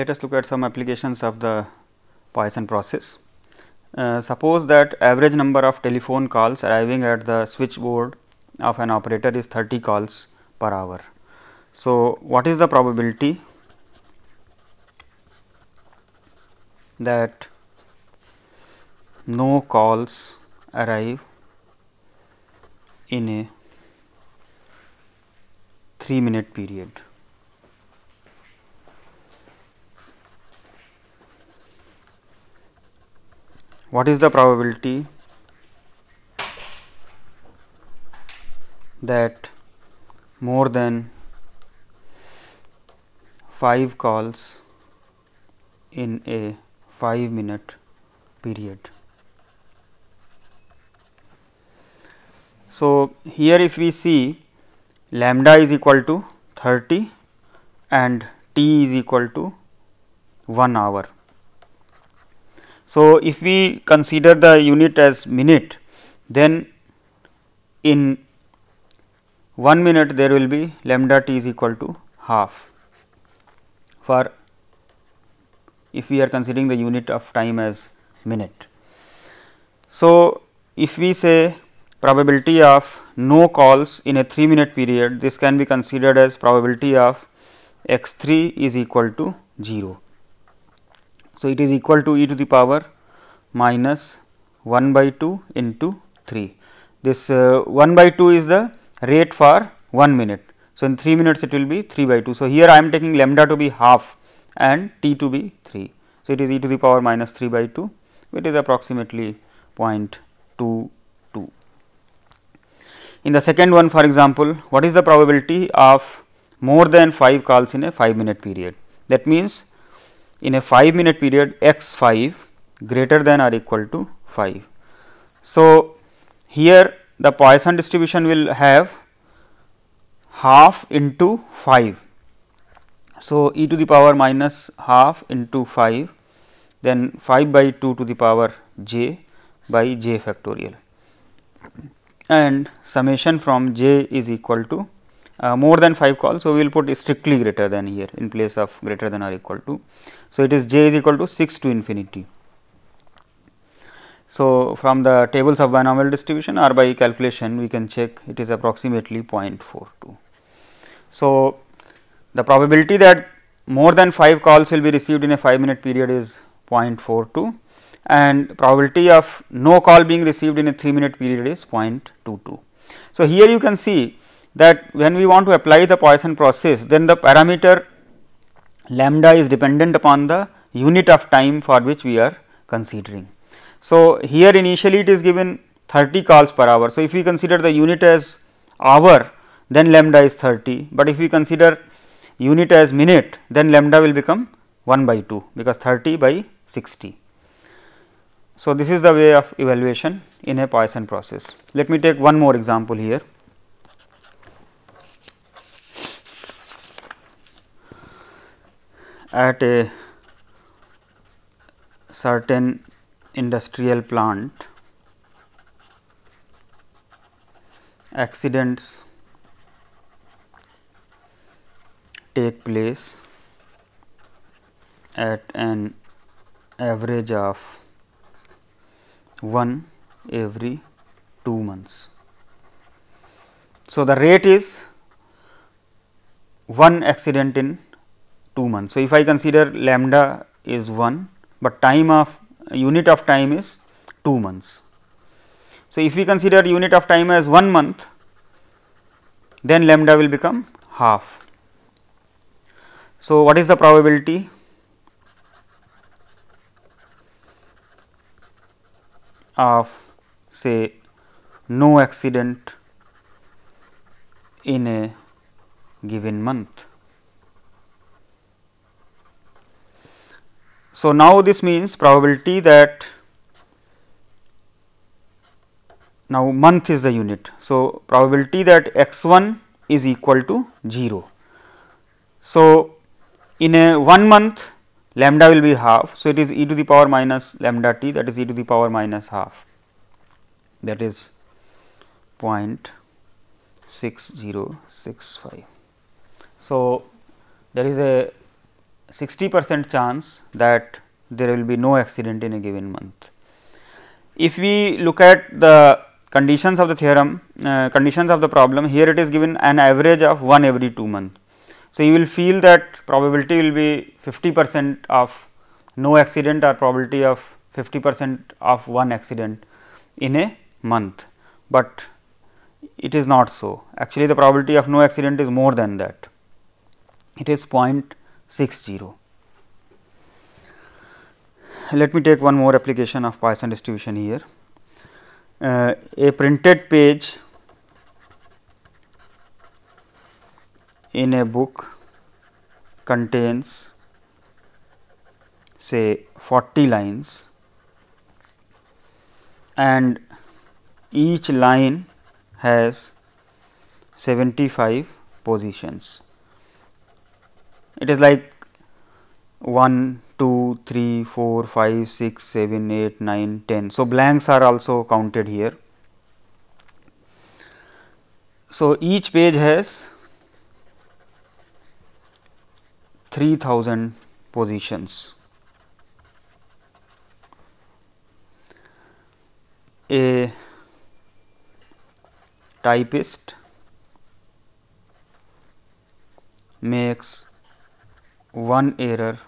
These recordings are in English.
let us look at some applications of the Poisson process. Uh, suppose that average number of telephone calls arriving at the switchboard of an operator is 30 calls per hour. So, what is the probability that no calls arrive in a 3 minute period? what is the probability that more than 5 calls in a 5 minute period. So, here if we see lambda is equal to 30 and t is equal to 1 hour. So, if we consider the unit as minute, then in 1 minute there will be lambda t is equal to half for if we are considering the unit of time as minute. So, if we say probability of no calls in a 3 minute period, this can be considered as probability of x 3 is equal to 0. So, it is equal to e to the power minus 1 by 2 into 3. This uh, 1 by 2 is the rate for 1 minute. So, in 3 minutes it will be 3 by 2. So, here I am taking lambda to be half and t to be 3. So, it is e to the power minus 3 by 2 which is approximately 0.22. In the second one for example, what is the probability of more than 5 calls in a 5 minute period? That means, in a 5 minute period x 5 greater than or equal to 5. So, here the Poisson distribution will have half into 5. So, e to the power minus half into 5 then 5 by 2 to the power j by j factorial and summation from j is equal to uh, more than 5 calls. So, we will put strictly greater than here in place of greater than or equal to. So, it is j is equal to 6 to infinity. So, from the tables of binomial distribution or by calculation we can check it is approximately 0.42. So, the probability that more than 5 calls will be received in a 5 minute period is 0.42 and probability of no call being received in a 3 minute period is 0.22. So, here you can see that when we want to apply the Poisson process, then the parameter lambda is dependent upon the unit of time for which we are considering. So, here initially it is given 30 calls per hour. So, if we consider the unit as hour, then lambda is 30, but if we consider unit as minute, then lambda will become 1 by 2 because 30 by 60. So, this is the way of evaluation in a Poisson process. Let me take one more example here. at a certain industrial plant accidents take place at an average of 1 every 2 months. So, the rate is 1 accident in 2 months. So, if I consider lambda is 1, but time of unit of time is 2 months. So, if we consider unit of time as 1 month, then lambda will become half. So, what is the probability? of say no accident in a given month. So, now this means probability that now month is the unit. So, probability that x 1 is equal to 0. So, in a 1 month lambda will be half. So, it is e to the power minus lambda t that is e to the power minus half that is 0.6065. So, there is a 60 percent chance that there will be no accident in a given month. If we look at the conditions of the theorem, uh, conditions of the problem, here it is given an average of 1 every 2 month. So, you will feel that probability will be 50 percent of no accident or probability of 50 percent of one accident in a month, but it is not so. Actually, the probability of no accident is more than that. It is 0 60. Let me take one more application of Poisson distribution here. Uh, a printed page in a book contains say 40 lines and each line has 75 positions it is like 1 2 3 4 5 6 7 8 9 10 so blanks are also counted here so each page has 3000 positions a typist makes one error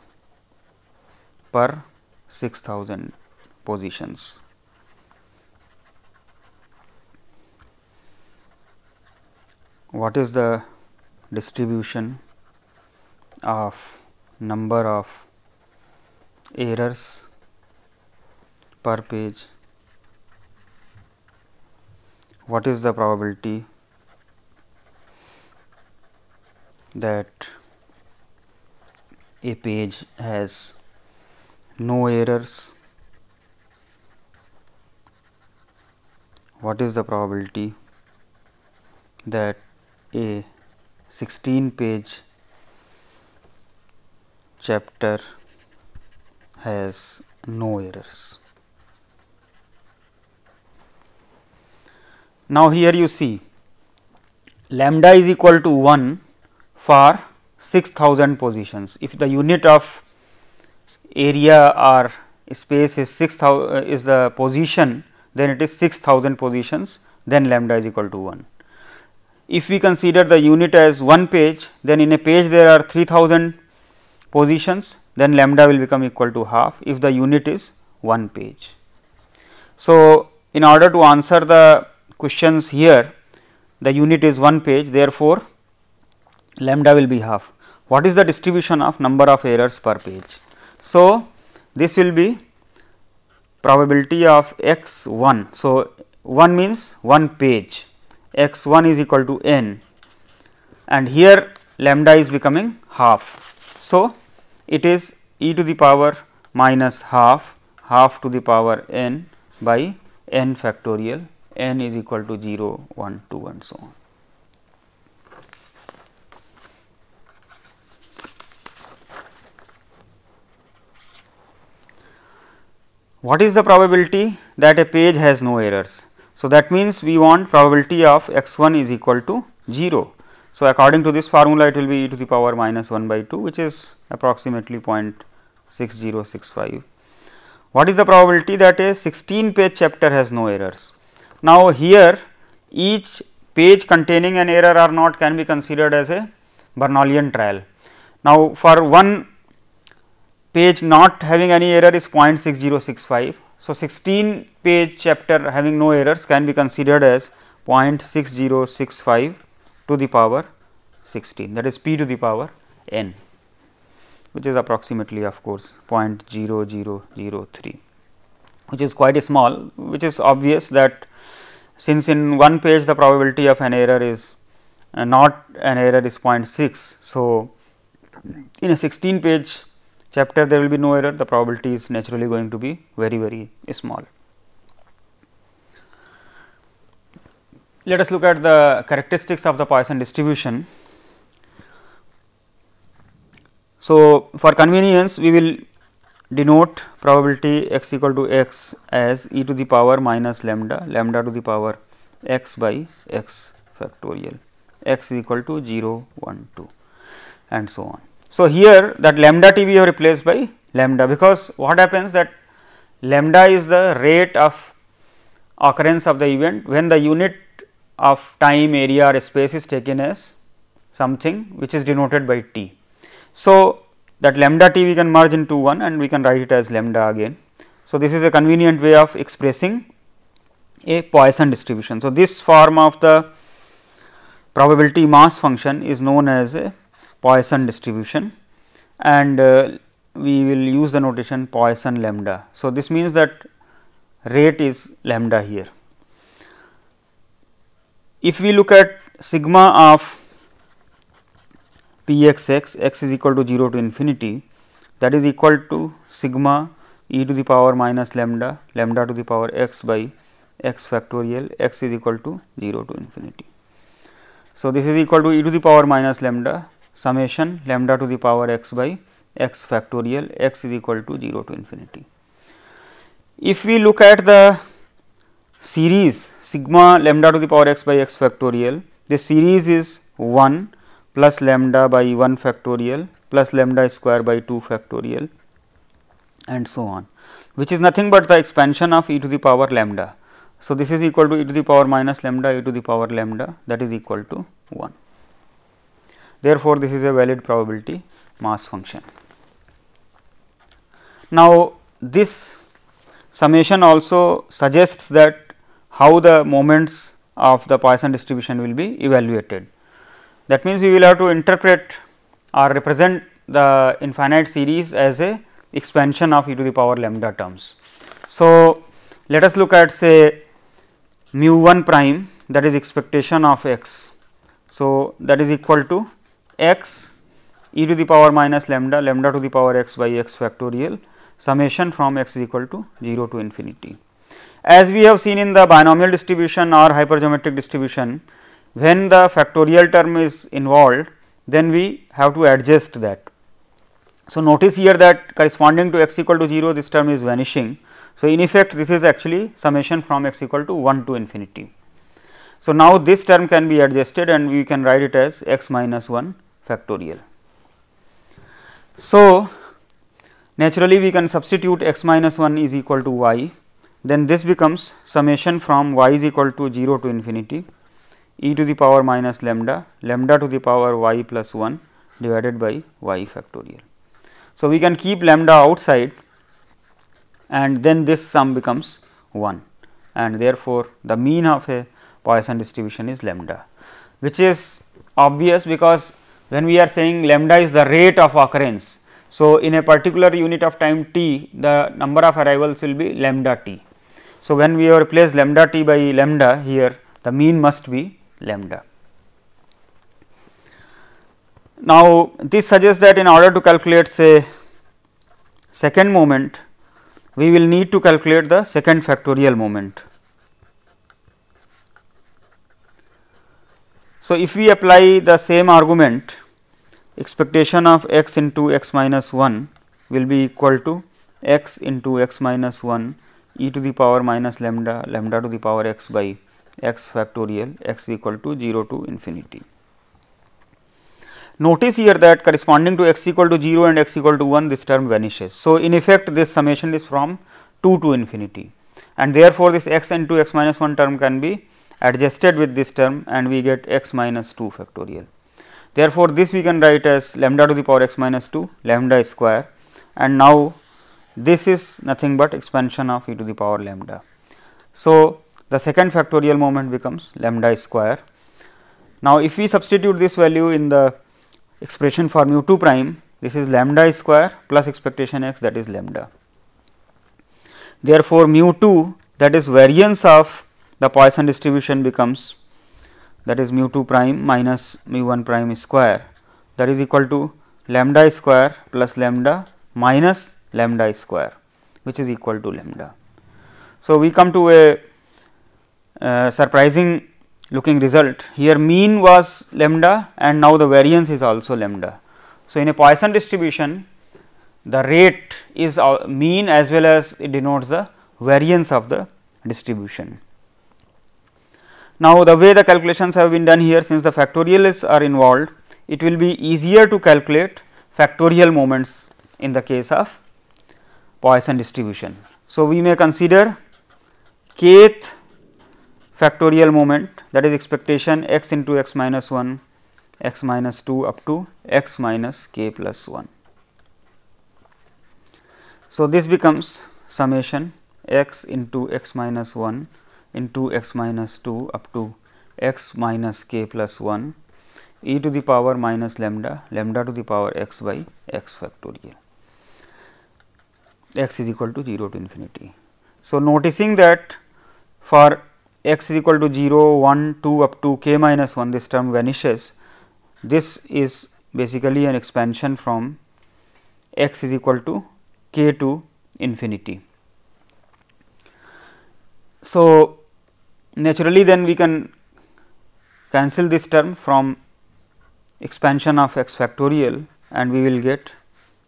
per 6000 positions. What is the distribution of number of errors per page? What is the probability that a page has no errors what is the probability that a 16 page chapter has no errors. Now, here you see lambda is equal to 1 for 6000 positions. If the unit of area or space is 6000 uh, is the position, then it is 6000 positions, then lambda is equal to 1. If we consider the unit as one page, then in a page there are 3000 positions, then lambda will become equal to half if the unit is one page. So, in order to answer the questions here, the unit is one page, therefore, lambda will be half. What is the distribution of number of errors per page? So, this will be probability of x 1. So, 1 means 1 page x 1 is equal to n and here lambda is becoming half. So, it is e to the power minus half half to the power n by n factorial n is equal to 0 1 2 and so on. What is the probability that a page has no errors? So, that means we want probability of x 1 is equal to 0. So, according to this formula it will be e to the power minus 1 by 2 which is approximately 0.6065. What is the probability that a 16 page chapter has no errors? Now, here each page containing an error or not can be considered as a Bernoullian trial. Now, for one page not having any error is 0.6065. So, 16 page chapter having no errors can be considered as 0.6065 to the power 16 that is p to the power n which is approximately of course 0.0003 which is quite small which is obvious that since in one page the probability of an error is uh, not an error is 0.6. So, in a 16 page chapter there will be no error the probability is naturally going to be very very small. Let us look at the characteristics of the Poisson distribution. So, for convenience we will denote probability x equal to x as e to the power minus lambda lambda to the power x by x factorial x is equal to 0 1 2 and so on. So, here that lambda t we have replaced by lambda because what happens that lambda is the rate of occurrence of the event when the unit of time area or space is taken as something which is denoted by t. So, that lambda t we can merge into 1 and we can write it as lambda again. So, this is a convenient way of expressing a Poisson distribution. So, this form of the probability mass function is known as a Poisson distribution and uh, we will use the notation Poisson lambda. So, this means that rate is lambda here. If we look at sigma of p x x, x is equal to 0 to infinity that is equal to sigma e to the power minus lambda, lambda to the power x by x factorial x is equal to 0 to infinity. So, this is equal to e to the power minus lambda summation lambda to the power x by x factorial x is equal to 0 to infinity. If we look at the series sigma lambda to the power x by x factorial, the series is 1 plus lambda by 1 factorial plus lambda square by 2 factorial and so on, which is nothing but the expansion of e to the power lambda. So, this is equal to e to the power minus lambda e to the power lambda that is equal to 1. Therefore, this is a valid probability mass function. Now, this summation also suggests that how the moments of the Poisson distribution will be evaluated. That means, we will have to interpret or represent the infinite series as a expansion of e to the power lambda terms. So, let us look at say mu 1 prime that is expectation of x. So, that is equal to x e to the power minus lambda lambda to the power x by x factorial summation from x is equal to 0 to infinity. As we have seen in the binomial distribution or hypergeometric distribution, when the factorial term is involved, then we have to adjust that. So, notice here that corresponding to x equal to 0, this term is vanishing. So, in effect, this is actually summation from x equal to 1 to infinity. So, now this term can be adjusted and we can write it as x minus 1 factorial. So, naturally we can substitute x minus 1 is equal to y then this becomes summation from y is equal to 0 to infinity e to the power minus lambda lambda to the power y plus 1 divided by y factorial. So, we can keep lambda outside and then this sum becomes 1 and therefore, the mean of a Poisson distribution is lambda, which is obvious because when we are saying lambda is the rate of occurrence. So, in a particular unit of time t, the number of arrivals will be lambda t. So, when we replace lambda t by lambda here, the mean must be lambda. Now, this suggests that in order to calculate say second moment, we will need to calculate the second factorial moment. So, if we apply the same argument expectation of x into x minus 1 will be equal to x into x minus 1 e to the power minus lambda lambda to the power x by x factorial x equal to 0 to infinity. Notice here that corresponding to x equal to 0 and x equal to 1 this term vanishes. So, in effect this summation is from 2 to infinity and therefore, this x into x minus 1 term can be adjusted with this term and we get x minus 2 factorial. Therefore, this we can write as lambda to the power x minus 2 lambda square and now this is nothing but expansion of e to the power lambda. So, the second factorial moment becomes lambda square. Now, if we substitute this value in the expression for mu 2 prime this is lambda square plus expectation x that is lambda. Therefore, mu 2 that is variance of the Poisson distribution becomes that is mu 2 prime minus mu 1 prime square that is equal to lambda square plus lambda minus lambda square which is equal to lambda. So, we come to a uh, surprising looking result here mean was lambda and now the variance is also lambda. So, in a Poisson distribution the rate is mean as well as it denotes the variance of the distribution. Now, the way the calculations have been done here since the factorials are involved, it will be easier to calculate factorial moments in the case of Poisson distribution. So, we may consider kth factorial moment that is expectation x into x minus 1 x minus 2 up to x minus k plus 1. So, this becomes summation x into x minus 1 into x minus 2 up to x minus k plus 1 e to the power minus lambda lambda to the power x by x factorial x is equal to 0 to infinity. So, noticing that for x is equal to 0 1 2 up to k minus 1 this term vanishes this is basically an expansion from x is equal to k to infinity. So, naturally then we can cancel this term from expansion of x factorial and we will get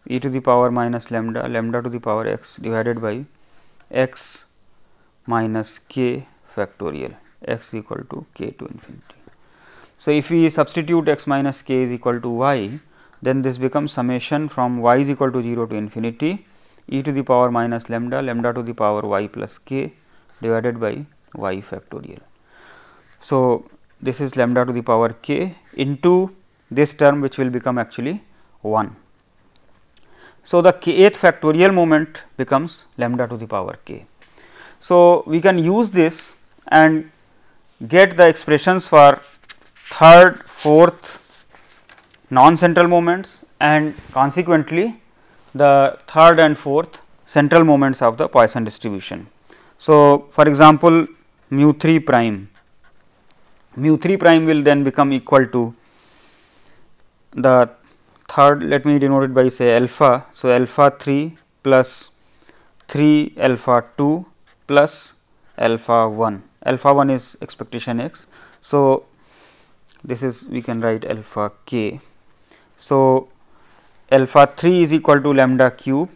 e to the power minus lambda lambda to the power x divided by x minus k factorial x equal to k to infinity. So, if we substitute x minus k is equal to y then this becomes summation from y is equal to 0 to infinity e to the power minus lambda lambda to the power y plus k divided by y factorial. So, this is lambda to the power k into this term which will become actually 1. So, the kth factorial moment becomes lambda to the power k. So, we can use this and get the expressions for third, fourth non-central moments and consequently the third and fourth central moments of the Poisson distribution. So, for example, mu 3 prime mu 3 prime will then become equal to the third let me denote it by say alpha so alpha 3 plus 3 alpha 2 plus alpha 1 alpha 1 is expectation x so this is we can write alpha k so alpha 3 is equal to lambda cube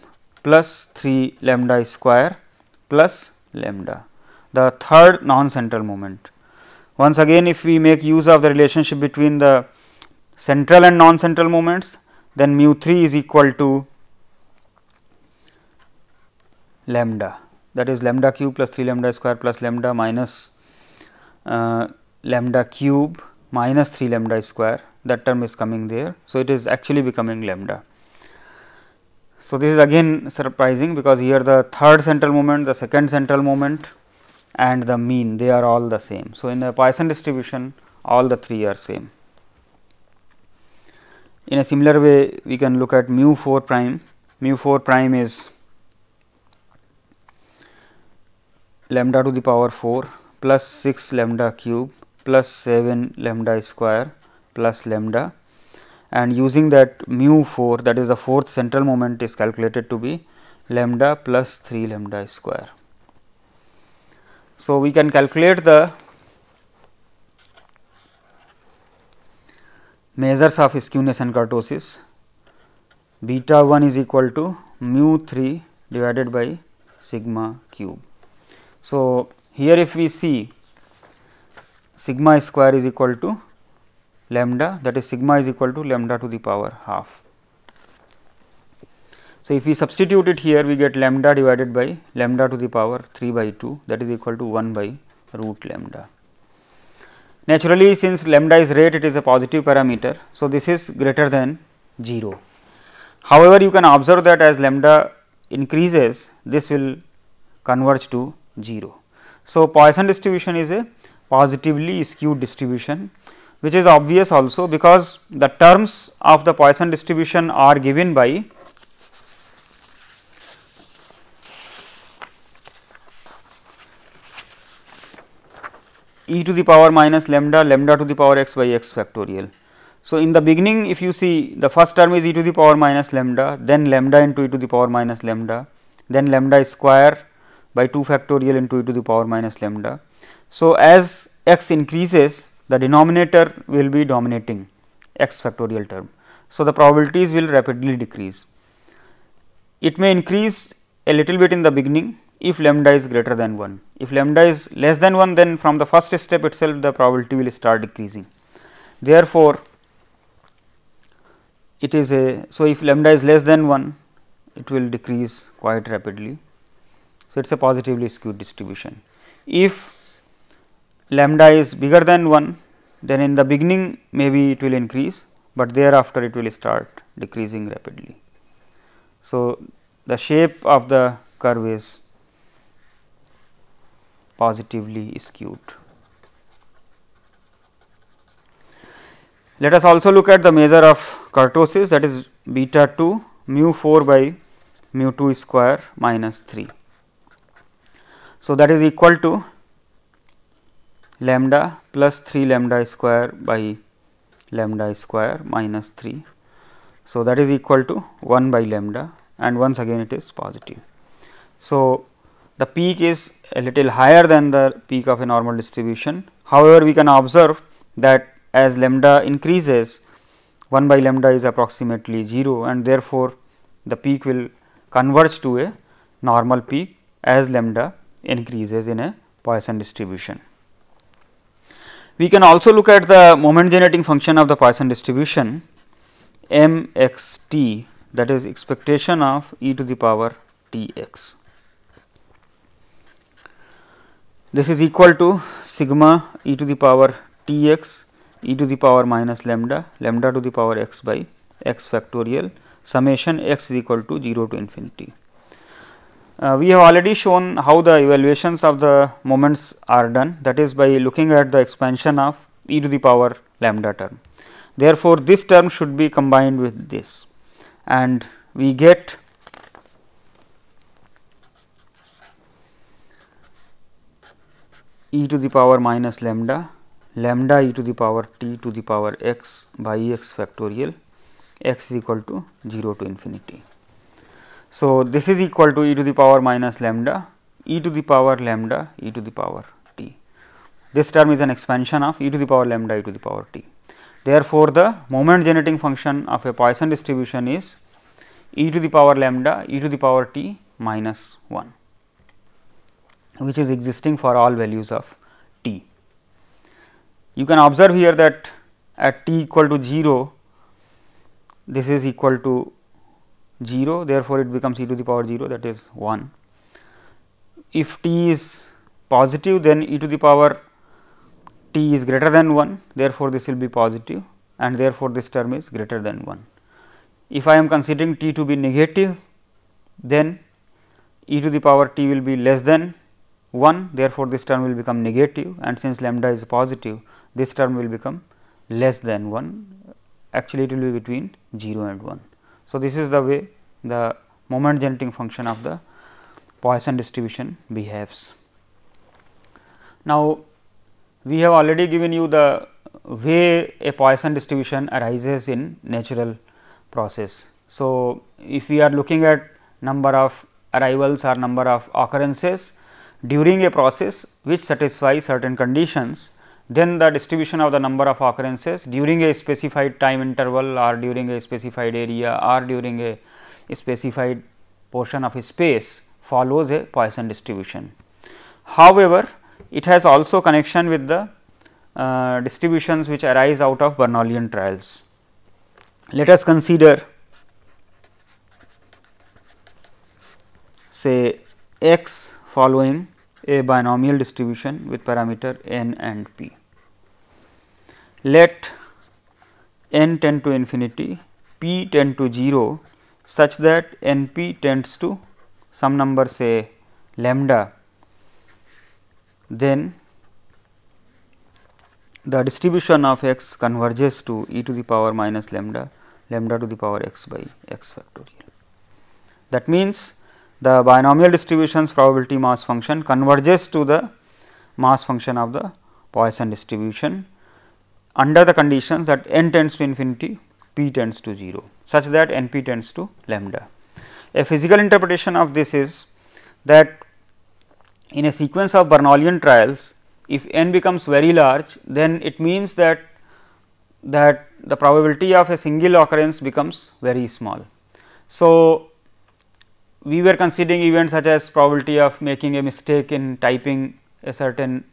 plus 3 lambda square plus lambda the third non-central moment. Once again if we make use of the relationship between the central and non-central moments, then mu 3 is equal to lambda that is lambda cube plus 3 lambda square plus lambda minus uh, lambda cube minus 3 lambda square that term is coming there. So, it is actually becoming lambda. So, this is again surprising because here the third central moment, the second central moment and the mean they are all the same. So, in the Poisson distribution all the three are same. In a similar way we can look at mu 4 prime, mu 4 prime is lambda to the power 4 plus 6 lambda cube plus 7 lambda square plus lambda and using that mu 4 that is the fourth central moment is calculated to be lambda plus 3 lambda square. So, we can calculate the measures of skewness and kurtosis beta 1 is equal to mu 3 divided by sigma cube. So, here if we see sigma square is equal to lambda that is sigma is equal to lambda to the power half. So, if we substitute it here we get lambda divided by lambda to the power 3 by 2 that is equal to 1 by root lambda. Naturally, since lambda is rate it is a positive parameter. So, this is greater than 0. However, you can observe that as lambda increases this will converge to 0. So, Poisson distribution is a positively skewed distribution which is obvious also because the terms of the Poisson distribution are given by e to the power minus lambda lambda to the power x by x factorial. So, in the beginning if you see the first term is e to the power minus lambda then lambda into e to the power minus lambda then lambda square by 2 factorial into e to the power minus lambda. So, as x increases the denominator will be dominating x factorial term. So, the probabilities will rapidly decrease. It may increase a little bit in the beginning if lambda is greater than 1. If lambda is less than 1 then from the first step itself the probability will start decreasing. Therefore, it is a so if lambda is less than 1 it will decrease quite rapidly. So, it is a positively skewed distribution. If lambda is bigger than 1 then in the beginning maybe it will increase, but thereafter it will start decreasing rapidly. So, the shape of the curve is positively skewed. Let us also look at the measure of kurtosis that is beta 2 mu 4 by mu 2 square minus 3. So, that is equal to lambda plus 3 lambda square by lambda square minus 3. So, that is equal to 1 by lambda and once again it is positive. So, the peak is a little higher than the peak of a normal distribution. However, we can observe that as lambda increases 1 by lambda is approximately 0 and therefore, the peak will converge to a normal peak as lambda increases in a Poisson distribution. We can also look at the moment generating function of the Poisson distribution m x t that is expectation of e to the power t x. this is equal to sigma e to the power t x e to the power minus lambda lambda to the power x by x factorial summation x is equal to 0 to infinity. Uh, we have already shown how the evaluations of the moments are done that is by looking at the expansion of e to the power lambda term. Therefore, this term should be combined with this and we get e to the power minus lambda lambda e to the power t to the power x by x factorial x is equal to 0 to infinity. So, this is equal to e to the power minus lambda e to the power lambda e to the power t. This term is an expansion of e to the power lambda e to the power t. Therefore, the moment generating function of a Poisson distribution is e to the power lambda e to the power t minus 1 which is existing for all values of t. You can observe here that at t equal to 0, this is equal to 0 therefore, it becomes e to the power 0 that is 1. If t is positive then e to the power t is greater than 1 therefore, this will be positive and therefore, this term is greater than 1. If I am considering t to be negative then e to the power t will be less than 1 therefore, this term will become negative and since lambda is positive this term will become less than 1 actually it will be between 0 and 1. So, this is the way the moment generating function of the Poisson distribution behaves. Now, we have already given you the way a Poisson distribution arises in natural process. So, if we are looking at number of arrivals or number of occurrences during a process which satisfies certain conditions, then the distribution of the number of occurrences during a specified time interval or during a specified area or during a specified portion of a space follows a Poisson distribution. However, it has also connection with the uh, distributions which arise out of Bernoullian trials. Let us consider say x following a binomial distribution with parameter n and p. Let n tend to infinity, p tend to 0 such that n p tends to some number say lambda, then the distribution of x converges to e to the power minus lambda lambda to the power x by x factorial. That means, the binomial distributions probability mass function converges to the mass function of the Poisson distribution under the conditions that n tends to infinity, p tends to 0 such that n p tends to lambda. A physical interpretation of this is that in a sequence of Bernoullian trials, if n becomes very large, then it means that that the probability of a single occurrence becomes very small. So, we were considering events such as probability of making a mistake in typing a certain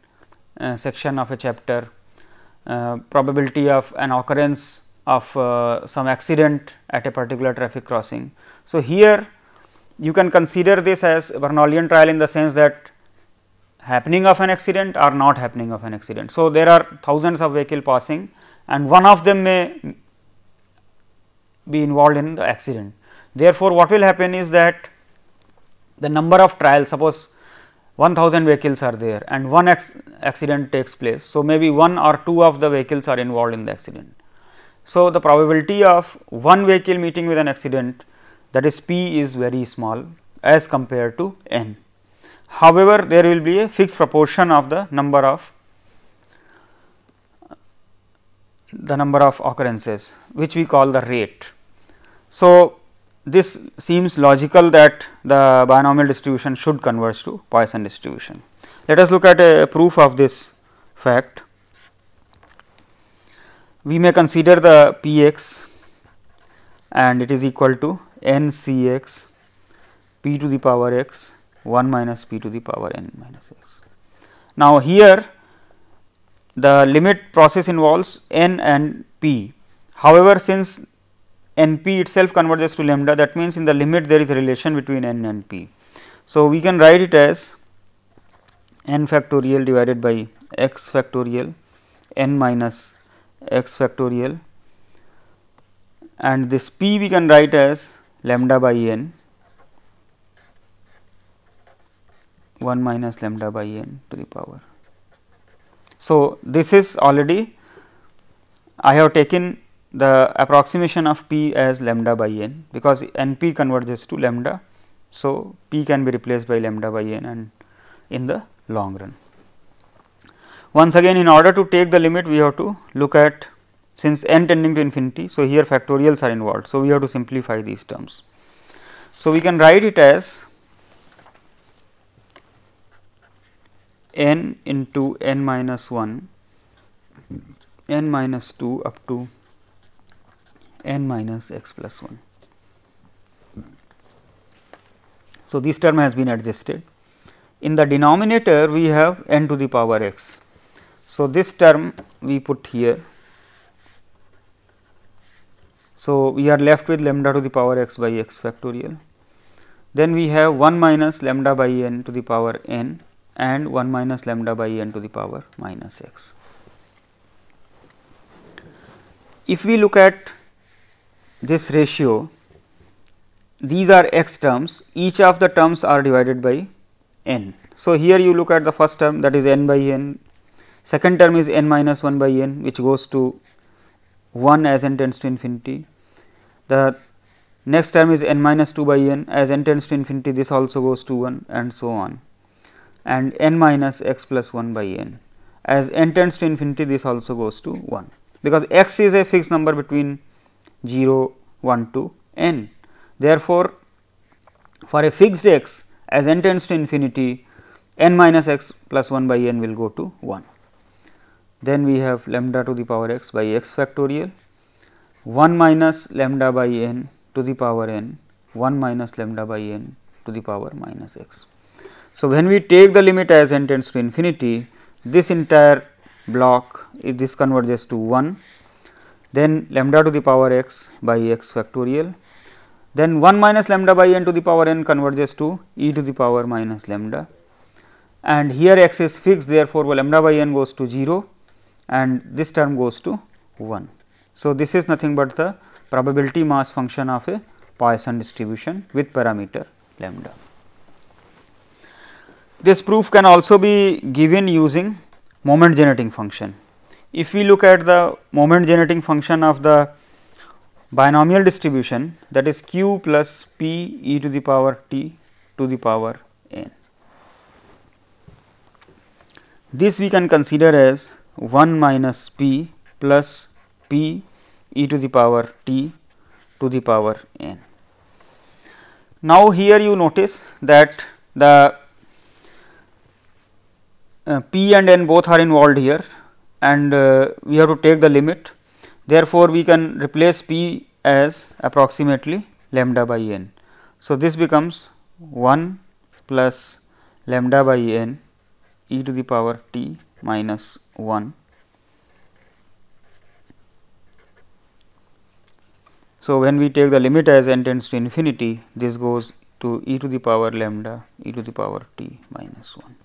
uh, section of a chapter, uh, probability of an occurrence of uh, some accident at a particular traffic crossing. So, here you can consider this as Bernoullian trial in the sense that happening of an accident or not happening of an accident. So, there are thousands of vehicle passing and one of them may be involved in the accident. Therefore, what will happen is that the number of trials suppose 1000 vehicles are there and one accident takes place. So, maybe one or two of the vehicles are involved in the accident. So, the probability of one vehicle meeting with an accident that is p is very small as compared to n. However, there will be a fixed proportion of the number of the number of occurrences which we call the rate. So, this seems logical that the binomial distribution should converge to Poisson distribution. Let us look at a proof of this fact. We may consider the p x and it is equal to n c x p to the power x 1 minus p to the power n minus x. Now, here the limit process involves n and p. However, since NP itself converges to lambda that means in the limit there is a relation between N and P. So, we can write it as N factorial divided by X factorial N minus X factorial and this P we can write as lambda by N 1 minus lambda by N to the power. So, this is already I have taken the approximation of p as lambda by n because np converges to lambda. So, p can be replaced by lambda by n and in the long run. Once again in order to take the limit we have to look at since n tending to infinity. So, here factorials are involved. So, we have to simplify these terms. So, we can write it as n into n minus 1 n minus 2 up to n minus x plus 1. So, this term has been adjusted. In the denominator, we have n to the power x. So, this term we put here. So, we are left with lambda to the power x by x factorial. Then we have 1 minus lambda by n to the power n and 1 minus lambda by n to the power minus x. If we look at this ratio these are x terms each of the terms are divided by n. So, here you look at the first term that is n by n second term is n minus 1 by n which goes to 1 as n tends to infinity. The next term is n minus 2 by n as n tends to infinity this also goes to 1 and so on and n minus x plus 1 by n as n tends to infinity this also goes to 1 because x is a fixed number between 0 1 to n. Therefore, for a fixed x as n tends to infinity n minus x plus 1 by n will go to 1. Then we have lambda to the power x by x factorial 1 minus lambda by n to the power n 1 minus lambda by n to the power minus x. So, when we take the limit as n tends to infinity this entire block this converges to 1 then lambda to the power x by x factorial, then 1 minus lambda by n to the power n converges to e to the power minus lambda and here x is fixed therefore, lambda by n goes to 0 and this term goes to 1. So, this is nothing but the probability mass function of a Poisson distribution with parameter lambda. This proof can also be given using moment generating function if we look at the moment generating function of the binomial distribution that is q plus p e to the power t to the power n. This we can consider as 1 minus p plus p e to the power t to the power n. Now, here you notice that the uh, p and n both are involved here and uh, we have to take the limit. Therefore, we can replace p as approximately lambda by n. So, this becomes 1 plus lambda by n e to the power t minus 1. So, when we take the limit as n tends to infinity, this goes to e to the power lambda e to the power t minus 1.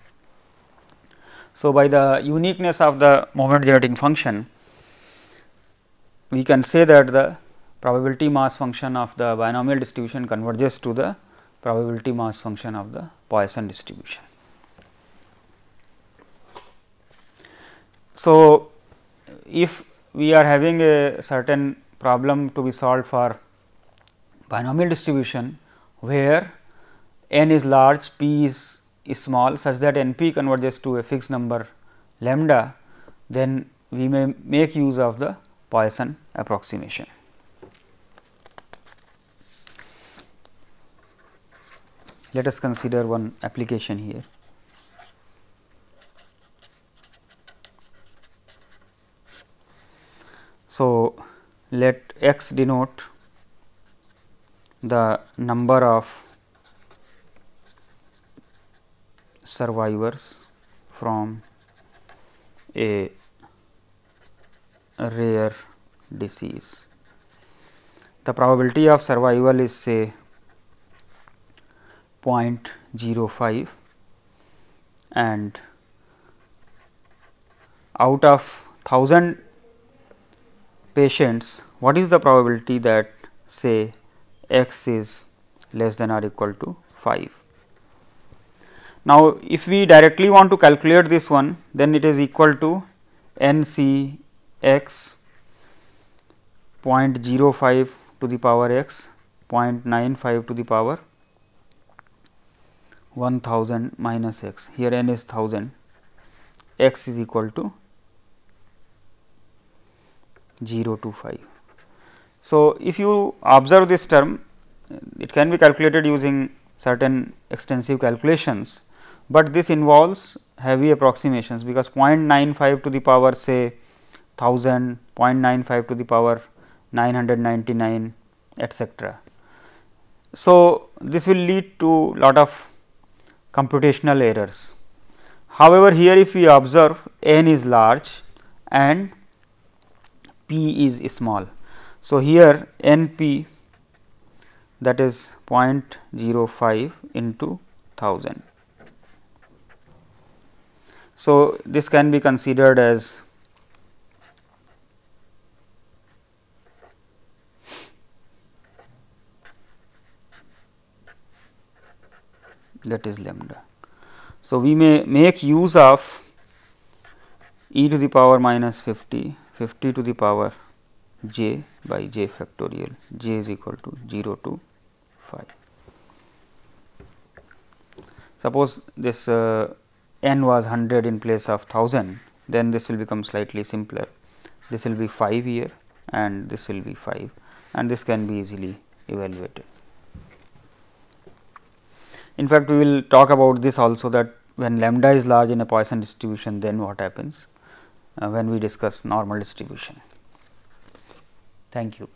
So, by the uniqueness of the moment generating function, we can say that the probability mass function of the binomial distribution converges to the probability mass function of the Poisson distribution. So, if we are having a certain problem to be solved for binomial distribution where n is large, p is is small such that NP converges to a fixed number lambda, then we may make use of the Poisson approximation. Let us consider one application here. So, let x denote the number of survivors from a rare disease. The probability of survival is say 0.05 and out of 1000 patients what is the probability that say x is less than or equal to 5. Now, if we directly want to calculate this one, then it is equal to n c x 0.05 to the power x 0.95 to the power 1000 minus x. Here n is 1000, x is equal to 0 to 5. So, if you observe this term, it can be calculated using certain extensive calculations but this involves heavy approximations because 0.95 to the power say 1000, 0.95 to the power 999 etc. So, this will lead to lot of computational errors. However, here if we observe n is large and p is small. So, here n p that is 0.05 into 1000. So, this can be considered as that is lambda. So, we may make use of e to the power minus 50, 50 to the power j by j factorial, j is equal to 0 to 5. Suppose this uh, n was 100 in place of 1000 then this will become slightly simpler this will be 5 here and this will be 5 and this can be easily evaluated. In fact, we will talk about this also that when lambda is large in a Poisson distribution then what happens uh, when we discuss normal distribution. Thank you.